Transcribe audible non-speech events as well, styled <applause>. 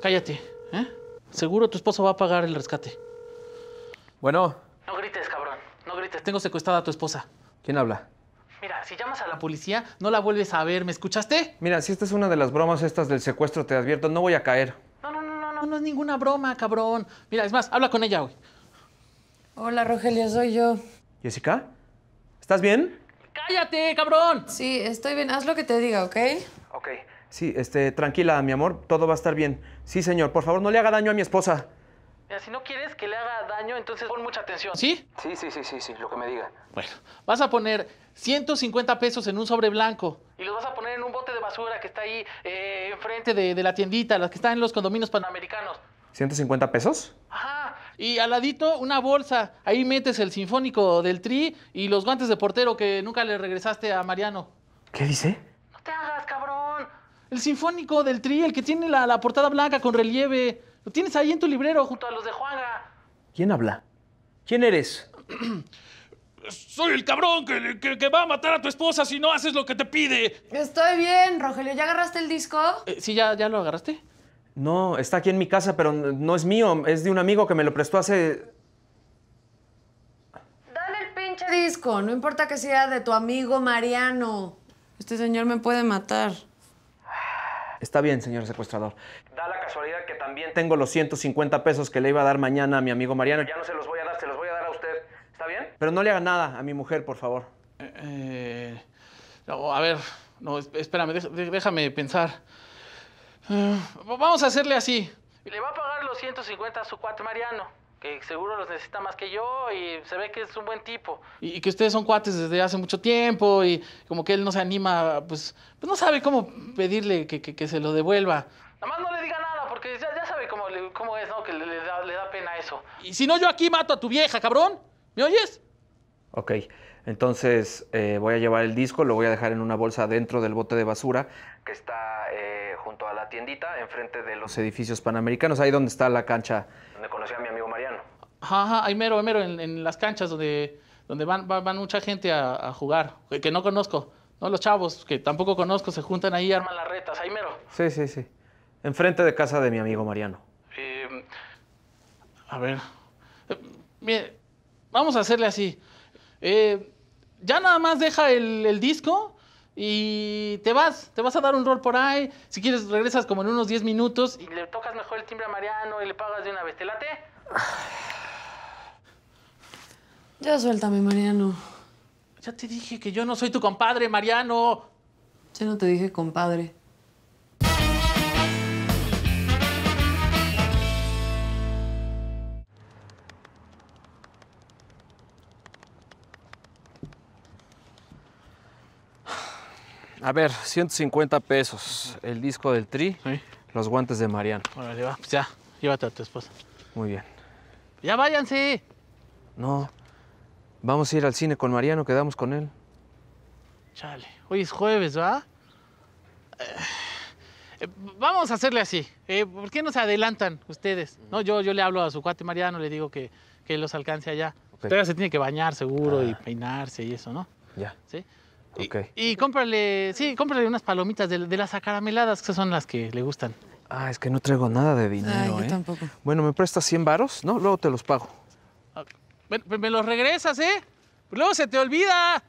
Cállate, ¿eh? Seguro tu esposo va a pagar el rescate. Bueno. No grites, cabrón. No grites. Tengo secuestrada a tu esposa. ¿Quién habla? Mira, si llamas a la policía, no la vuelves a ver. ¿Me escuchaste? Mira, si esta es una de las bromas estas del secuestro, te advierto, no voy a caer. No, no, no, no, no, no es ninguna broma, cabrón. Mira, es más, habla con ella, güey. Hola, Rogelio, soy yo. ¿Jessica? ¿Estás bien? ¡Cállate, cabrón! Sí, estoy bien. Haz lo que te diga, ¿ok? Ok. Sí, este, tranquila, mi amor, todo va a estar bien. Sí, señor, por favor, no le haga daño a mi esposa. si no quieres que le haga daño, entonces pon mucha atención. ¿Sí? Sí, sí, sí, sí, sí, lo que me diga. Bueno, vas a poner 150 pesos en un sobre blanco. Y los vas a poner en un bote de basura que está ahí eh, enfrente de, la tiendita, las que están en los condominios panamericanos. ¿150 pesos? Ajá. Y al ladito una bolsa. Ahí metes el sinfónico del tri y los guantes de portero que nunca le regresaste a Mariano. ¿Qué dice? No te hagas, cabrón. El sinfónico del Tri, el que tiene la, portada blanca con relieve. Lo tienes ahí en tu librero junto a los de Juana. ¿Quién habla? ¿Quién eres? <clears throat> Soy el cabrón que, va a matar a tu esposa si no haces lo que te pide. Estoy bien, Rogelio. ¿Ya agarraste el disco? Eh, sí, ya, ya lo agarraste. No, está aquí en mi casa, pero no es mío. Es de un amigo que me lo prestó hace... Dale el pinche disco. No importa que sea de tu amigo Mariano. Este señor me puede matar. Está bien, señor secuestrador. Da la casualidad que también tengo los 150 pesos que le iba a dar mañana a mi amigo Mariano. Ya no se los voy a dar, se los voy a dar a usted. ¿Está bien? Pero no le haga nada a mi mujer, por favor. Eh, eh, a ver, no, espérame, déjame pensar. Eh, vamos a hacerle así. Le va a pagar los 150 a su cuate Mariano que seguro los necesita más que yo y se ve que es un buen tipo. Y, que ustedes son cuates desde hace mucho tiempo y como que él no se anima, pues, pues no sabe cómo pedirle que, se lo devuelva. Nada más no le diga nada porque ya, sabe cómo, cómo, es, ¿no? Que le, da, pena eso. Y si no, yo aquí mato a tu vieja, cabrón. ¿Me oyes? Ok, entonces eh, voy a llevar el disco, lo voy a dejar en una bolsa dentro del bote de basura que está eh, junto a la tiendita, enfrente de los edificios panamericanos, ahí donde está la cancha. Donde conocí a mi amigo Mariano. Ajá, ahí mero, mero, en, las canchas donde, donde van, mucha gente a, jugar, que, no conozco. No, los chavos que tampoco conozco se juntan ahí, arman las retas, ahí mero. Sí, sí, sí. Enfrente de casa de mi amigo Mariano. Eh, a ver. Eh, vamos a hacerle así. Eh, ya nada más deja el disco y te vas, te vas a dar un rol por ahí. Si quieres, regresas como en unos 10 minutos y le tocas mejor el timbre a Mariano y le pagas de una vez. ¿Te late? <sighs> Ya suéltame, Mariano. Ya te dije que yo no soy tu compadre, Mariano. Yo no te dije compadre. A ver, 150 pesos el disco del Tri, los guantes de Mariano. Órale, va, pues ya, llévate a tu esposa. Muy bien. ¡Ya váyanse! No, vamos a ir al cine con Mariano, quedamos con él. Chale, hoy es jueves, ¿va? Eh, eh, vamos a hacerle así. Eh, ¿Por qué no se adelantan ustedes? No, yo, yo le hablo a su cuate Mariano, le digo que, que los alcance allá. Okay. se tiene que bañar seguro y ah. peinarse y eso, ¿no? Ya. ¿Sí? Y, cómprale, sí, cómprale unas palomitas de, las acarameladas, que son las que le gustan. Ah, es que no traigo nada de dinero, ¿eh? tampoco. Bueno, ¿me prestas 100 varos? No, luego te los pago. Bueno, pues me los regresas, ¿eh? Luego se te olvida.